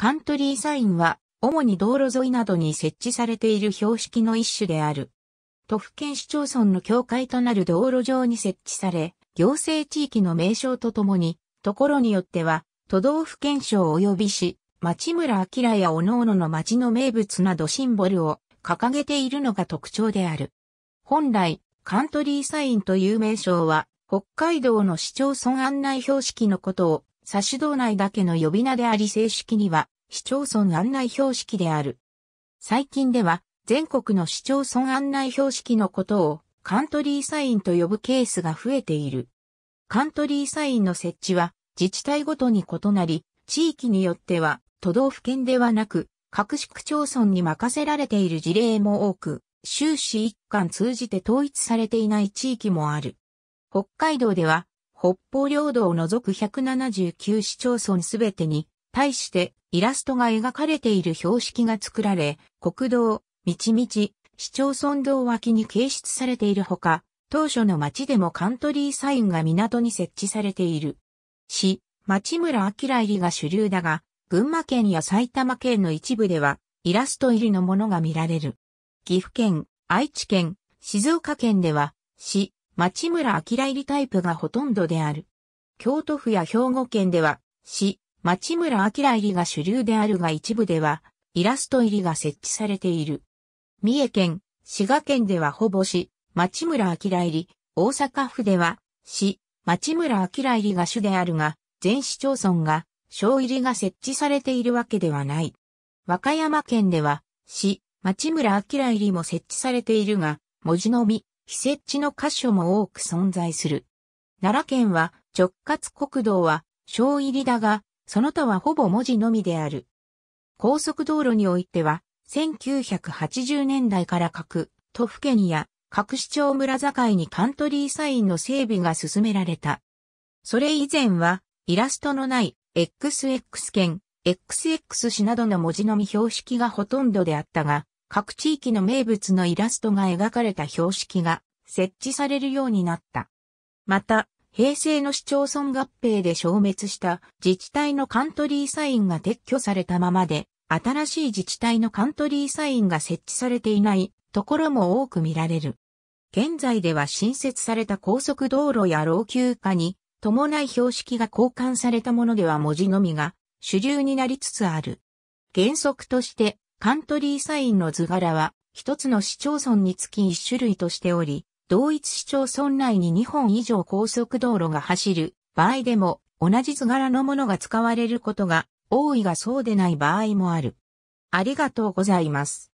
カントリーサインは、主に道路沿いなどに設置されている標識の一種である。都府県市町村の境界となる道路上に設置され、行政地域の名称とともに、ところによっては、都道府県省及び市、町村明や各々の町の名物などシンボルを掲げているのが特徴である。本来、カントリーサインという名称は、北海道の市町村案内標識のことを差し道内だけの呼び名であり正式には市町村案内標識である。最近では全国の市町村案内標識のことをカントリーサインと呼ぶケースが増えている。カントリーサインの設置は自治体ごとに異なり、地域によっては都道府県ではなく各市区町村に任せられている事例も多く、終始一貫通じて統一されていない地域もある。北海道では北方領土を除く179市町村すべてに、対してイラストが描かれている標識が作られ、国道、道々、市町村道脇に掲出されているほか、当初の町でもカントリーサインが港に設置されている。市、町村明入りが主流だが、群馬県や埼玉県の一部では、イラスト入りのものが見られる。岐阜県、愛知県、静岡県では、市、町村明入りタイプがほとんどである。京都府や兵庫県では、市、町村明入りが主流であるが一部では、イラスト入りが設置されている。三重県、滋賀県ではほぼ市、町村明入り、大阪府では、市、町村明入りが主であるが、全市町村が、小入りが設置されているわけではない。和歌山県では、市、町村明入りも設置されているが、文字のみ、非設置の箇所も多く存在する。奈良県は直轄国道は小入りだが、その他はほぼ文字のみである。高速道路においては、1980年代から各都府県や各市町村境にカントリーサインの整備が進められた。それ以前は、イラストのない XX 県、XX 市などの文字のみ標識がほとんどであったが、各地域の名物のイラストが描かれた標識が設置されるようになった。また、平成の市町村合併で消滅した自治体のカントリーサインが撤去されたままで、新しい自治体のカントリーサインが設置されていないところも多く見られる。現在では新設された高速道路や老朽化に伴い標識が交換されたものでは文字のみが主流になりつつある。原則としてカントリーサインの図柄は一つの市町村につき一種類としており、同一市町村内に2本以上高速道路が走る場合でも同じ図柄のものが使われることが多いがそうでない場合もある。ありがとうございます。